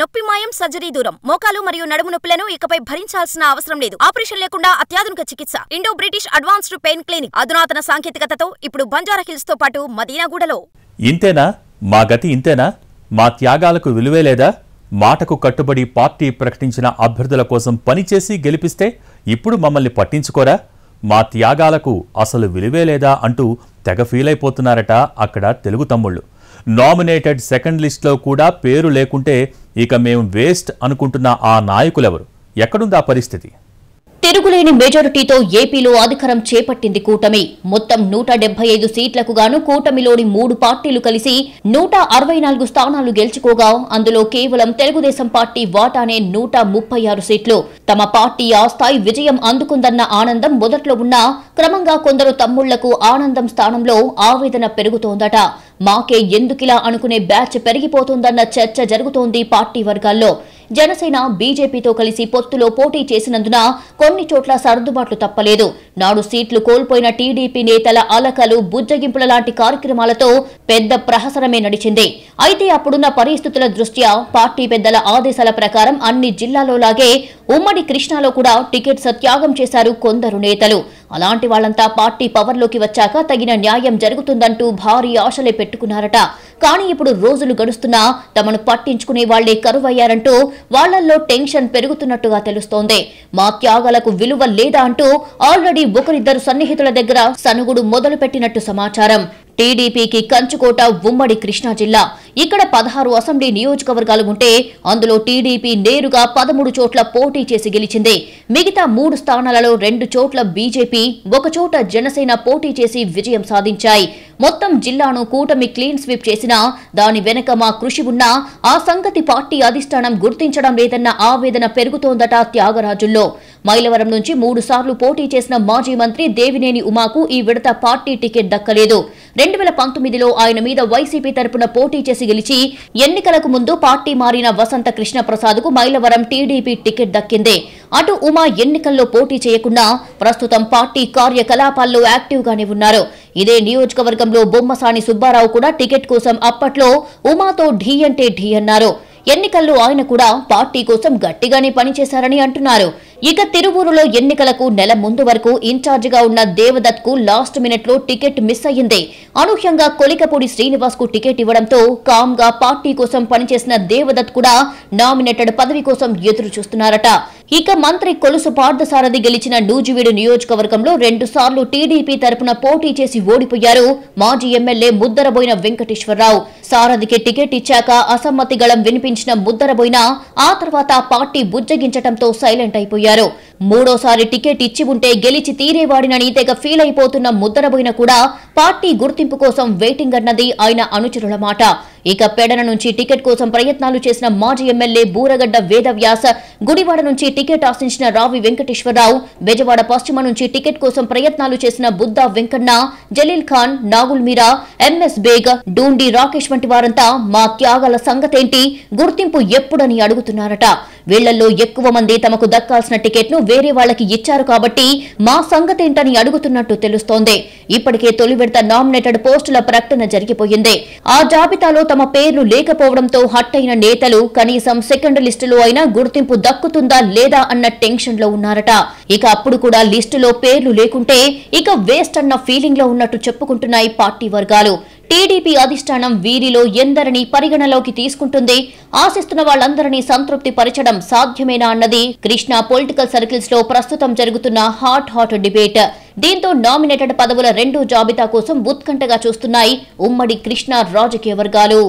నొప్పి మాయం సర్జరీ దూరం మోకాలు మరియు నడుము నొప్పులను ఇకపై భరించాల్సిన అవసరం లేదు ఆపరేషన్ లేకుండా అత్యాధునిక చికిత్స Indo British advanced pain clinic అధునాతన సాంకేతికతతో ఇప్పుడు బంజారా హిల్స్ తో పాటు మదీనాగూడలో ఇంతేనా మా గతి ఇంతేనా మా త్యాగాలకు విలువే లేదా మాటకు కట్టుబడి పార్టీ ప్రకటించిన అభ్యర్థుల కోసం పనిచేసి గెలిపిస్తే ఇప్పుడు మమ్మల్ని పట్టించుకోరా మా త్యాగాలకు అసలు విలువే లేదా అంటూ తెగ ఫీలైపోతున్నారట అక్కడ తెలుగు తమ్ముళ్ళు నామినేటెడ్ సెకండ్ లిస్ట్లో కూడా పేరు లేకుంటే ఇక మేము వేస్ట్ అనుకుంటున్న ఆ నాయకులెవరు ఎక్కడుంది ఆ పరిస్థితి తిరుగులేని మెజారిటీతో ఏపీలో అధికారం చేపట్టింది కూటమి మొత్తం నూట డెబ్బై ఐదు సీట్లకు గాను కూటమిలోని మూడు పార్టీలు కలిసి నూట అరవై నాలుగు స్థానాలు గెలుచుకోగా అందులో కేవలం తెలుగుదేశం పార్టీ వాటానే నూట ముప్పై ఆరు సీట్లు తమ పార్టీ ఆ స్థాయి విజయం అందుకుందన్న ఆనందం మొదట్లో ఉన్నా క్రమంగా కొందరు తమ్ముళ్లకు ఆనందం స్థానంలో ఆవేదన పెరుగుతోందట మాకే ఎందుకిలా అనుకునే బ్యాచ్ పెరిగిపోతుందన్న చర్చ జరుగుతోంది పార్టీ వర్గాల్లో జనసేన బీజేపీతో కలిసి పొత్తులో పోటీ చేసినందున కొన్ని చోట్ల సర్దుబాట్లు తప్పలేదు నాడు సీట్లు కోల్పోయిన టీడీపీ నేతల అలకలు బుజ్జగింపుల లాంటి కార్యక్రమాలతో పెద్ద ప్రహసనమే నడిచింది అయితే అప్పుడున్న పరిస్థితుల దృష్ట్యా పార్టీ పెద్దల ఆదేశాల ప్రకారం అన్ని జిల్లాలోలాగే ఉమ్మడి కృష్ణాలో కూడా టికెట్ సత్యాగం చేశారు కొందరు నేతలు అలాంటి వాళ్లంతా పార్టీ పవర్లోకి వచ్చాక తగిన న్యాయం జరుగుతుందంటూ భారీ ఆశలే పెట్టుకున్నారట కానీ ఇప్పుడు రోజులు గడుస్తున్నా తమను పట్టించుకునే వాళ్లే కరువయ్యారంటూ వాళ్లల్లో టెన్షన్ పెరుగుతున్నట్టుగా తెలుస్తోంది మా త్యాగాలకు విలువ లేదా అంటూ ఆల్రెడీ ఒకరిద్దరు సన్నిహితుల దగ్గర సనుగుడు మొదలుపెట్టినట్టు సమాచారం టీడీపీకి కంచుకోట ఉమ్మడి కృష్ణా జిల్లా ఇక్కడ పదహారు అసెంబ్లీ నియోజకవర్గాలు ఉంటే అందులో టీడీపీ నేరుగా పదమూడు చోట్ల పోటీ చేసి గెలిచింది మిగతా మూడు స్థానాలలో రెండు చోట్ల బీజేపీ ఒక చోట జనసేన పోటీ చేసి విజయం సాధించాయి మొత్తం జిల్లాను కూటమి క్లీన్ స్వీప్ చేసినా దాని వెనక మా కృషి ఉన్నా ఆ సంగతి పార్టీ అధిష్టానం గుర్తించడం లేదన్న ఆవేదన పెరుగుతోందట త్యాగరాజుల్లో మైలవరం నుంచి మూడు సార్లు పోటీ చేసిన మాజీ మంత్రి దేవినేని ఉమాకు ఈ విడత పార్టీ టికెట్ దక్కలేదు రెండు వేల పంతొమ్మిదిలో ఆయన మీద వైసీపీ తరపున పోటీ చేసి గెలిచి ఎన్నికలకు ముందు పార్టీ మారిన వసంత కు మైలవరం టీడీపీ టికెట్ దక్కింది అటు ఉమా ఎన్నికల్లో పోటీ చేయకుండా ప్రస్తుతం పార్టీ కార్యకలాపాల్లో యాక్టివ్గానే ఉన్నారు ఇదే నియోజకవర్గంలో బొమ్మసాని సుబ్బారావు కూడా టికెట్ కోసం అప్పట్లో ఉమాతో ఢీ అంటే ఢీ అన్నారు ఎన్నికల్లో ఆయన కూడా పార్టీ కోసం గట్టిగానే పనిచేశారని అంటున్నారు ఇక తిరువూరులో ఎన్నికలకు నెల ముందు వరకు ఇన్ఛార్జిగా ఉన్న దేవదత్ కు లాస్ట్ మినిట్ లో టికెట్ మిస్ అయ్యింది అనూహ్యంగా కొలికపూడి శ్రీనివాస్ కు టికెట్ ఇవ్వడంతో గా పార్టీ కోసం పనిచేసిన దేవదత్ కూడా నామినేటెడ్ పదవి కోసం ఎదురు చూస్తున్నారట ఇక మంత్రి కొలుసు పార్థసారథి గెలిచిన నూజివీడు నియోజకవర్గంలో రెండుసార్లు టీడీపీ తరపున పోటీ చేసి ఓడిపోయారు మాజీ ఎమ్మెల్యే ముద్దరబోయిన వెంకటేశ్వరరావు సారథికి టికెట్ ఇచ్చాక అసమ్మతి గళం వినిపించిన ముద్దరబోయిన ఆ తర్వాత పార్టీ బుజ్జగించటంతో సైలెంట్ అయిపోయారు మూడోసారి టికెట్ ఇచ్చి ఉంటే గెలిచి తీరేవాడినని తెగ ఫీల్ అయిపోతున్న ముద్దరబోయిన కూడా పార్టీ గుర్తింపు కోసం వెయిటింగ్ అన్నది ఆయన అనుచరుల మాట ఇక పెడన నుంచి టికెట్ కోసం ప్రయత్నాలు చేసిన మాజీ ఎమ్మెల్యే బూరగడ్డ వేదవ్యాస గుడివాడ నుంచి టికెట్ ఆశించిన రావి వెంకటేశ్వరరావు బెజవాడ పశ్చిమ నుంచి టికెట్ కోసం ప్రయత్నాలు చేసిన బుద్దా వెంకన్న జలీల్ ఖాన్ నాగుల్ మీరా ఎంఎస్ బేగ్ డూండి రాకేష్ వంటి వారంతా మా త్యాగాల సంగతేంటి గుర్తింపు ఎప్పుడని అడుగుతున్నారట వీళ్లలో ఎక్కువ మంది తమకు దక్కాల్సిన టికెట్ను వేరే వాళ్లకి ఇచ్చారు కాబట్టి మా సంగతేంటని అడుగుతున్నట్టు తెలుస్తోంది ఇప్పటికే తొలి విడత నామినేటెడ్ పోస్టుల ప్రకటన జరిగిపోయింది ఆ జాబితాలో తమ పేర్లు లేకపోవడంతో హట్ అయిన నేతలు కనీసం సెకండ్ లిస్టులో అయినా గుర్తింపు దక్కుతుందా లేదా అన్న టెన్షన్ లో ఉన్నారట ఇక అప్పుడు కూడా లిస్టులో పేర్లు లేకుంటే ఇక వేస్ట్ అన్న ఫీలింగ్ లో ఉన్నట్టు చెప్పుకుంటున్నాయి పార్టీ వర్గాలు టీడీపీ అధిష్టానం వీరిలో ఎందరిని పరిగణలోకి తీసుకుంటుంది ఆశిస్తున్న వాళ్ళందరినీ సంతృప్తి పరచడం సాధ్యమేనా అన్నది కృష్ణ పొలిటికల్ సర్కిల్స్ లో ప్రస్తుతం జరుగుతున్న హాట్ హాట్ డిబేట్ దీంతో నామినేటెడ్ పదవుల రెండో జాబితా కోసం ఉత్కంఠగా చూస్తున్నాయి ఉమ్మడి కృష్ణా రాజకీయ వర్గాలు